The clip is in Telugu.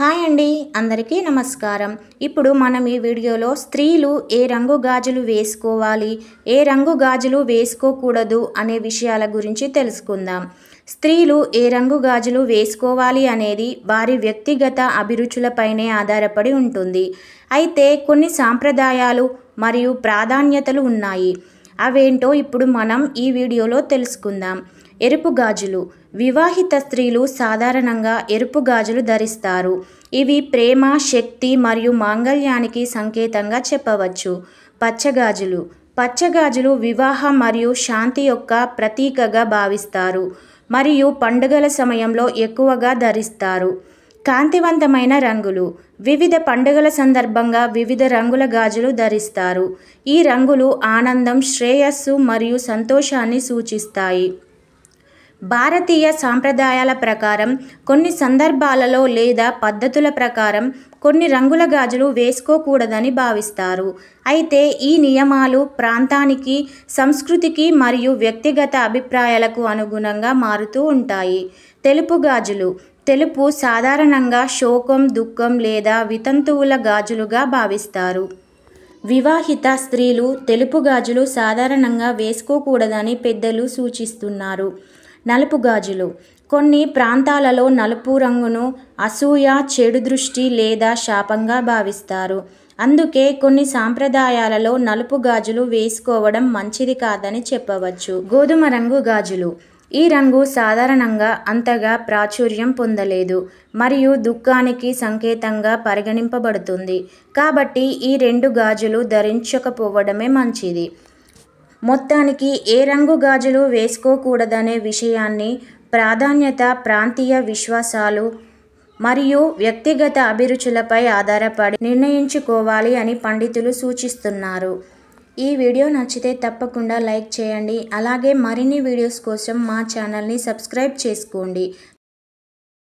హాయ్ అండి అందరికీ నమస్కారం ఇప్పుడు మనం ఈ వీడియోలో స్త్రీలు ఏ రంగు గాజులు వేసుకోవాలి ఏ రంగు గాజులు వేసుకోకూడదు అనే విషయాల గురించి తెలుసుకుందాం స్త్రీలు ఏ రంగు గాజులు వేసుకోవాలి అనేది వారి వ్యక్తిగత అభిరుచులపైనే ఆధారపడి ఉంటుంది అయితే కొన్ని సాంప్రదాయాలు మరియు ప్రాధాన్యతలు ఉన్నాయి అవేంటో ఇప్పుడు మనం ఈ వీడియోలో తెలుసుకుందాం ఎరుపు గాజులు వివాహిత స్త్రీలు సాధారణంగా ఎరుపు గాజులు ధరిస్తారు ఇవి ప్రేమ శక్తి మరియు మాంగళ్యానికి సంకేతంగా చెప్పవచ్చు పచ్చగాజులు పచ్చగాజులు వివాహ మరియు శాంతి యొక్క ప్రతీకగా భావిస్తారు మరియు పండుగల సమయంలో ఎక్కువగా ధరిస్తారు కాంతివంతమైన రంగులు వివిధ పండుగల సందర్భంగా వివిధ రంగుల గాజులు ధరిస్తారు ఈ రంగులు ఆనందం శ్రేయస్సు మరియు సంతోషాన్ని సూచిస్తాయి భారతీయ సాంప్రదాయాల ప్రకారం కొన్ని సందర్భాలలో లేదా పద్ధతుల ప్రకారం కొన్ని రంగుల గాజులు వేసుకోకూడదని భావిస్తారు అయితే ఈ నియమాలు ప్రాంతానికి సంస్కృతికి మరియు వ్యక్తిగత అభిప్రాయాలకు అనుగుణంగా మారుతూ ఉంటాయి తెలుపు గాజులు తెలుపు సాధారణంగా శోకం దుఃఖం లేదా వితంతువుల గాజులుగా భావిస్తారు వివాహిత స్త్రీలు తెలుపు గాజులు సాధారణంగా వేసుకోకూడదని పెద్దలు సూచిస్తున్నారు నలుపు గాజులు కొన్ని ప్రాంతాలలో నలుపు రంగును అసూయ చెడు దృష్టి లేదా శాపంగా భావిస్తారు అందుకే కొన్ని సాంప్రదాయాలలో నలుపు గాజులు వేసుకోవడం మంచిది కాదని చెప్పవచ్చు గోధుమ రంగు గాజులు ఈ రంగు సాధారణంగా అంతగా ప్రాచుర్యం పొందలేదు మరియు దుఃఖానికి సంకేతంగా పరిగణింపబడుతుంది కాబట్టి ఈ రెండు గాజులు ధరించకపోవడమే మంచిది మొత్తానికి ఏ రంగు గాజులు వేసుకోకూడదనే విషయాన్ని ప్రాధాన్యత ప్రాంతీయ విశ్వాసాలు మరియు వ్యక్తిగత అభిరుచులపై ఆధారపడి నిర్ణయించుకోవాలి అని పండితులు సూచిస్తున్నారు ఈ వీడియో నచ్చితే తప్పకుండా లైక్ చేయండి అలాగే మరిన్ని వీడియోస్ కోసం మా ఛానల్ని సబ్స్క్రైబ్ చేసుకోండి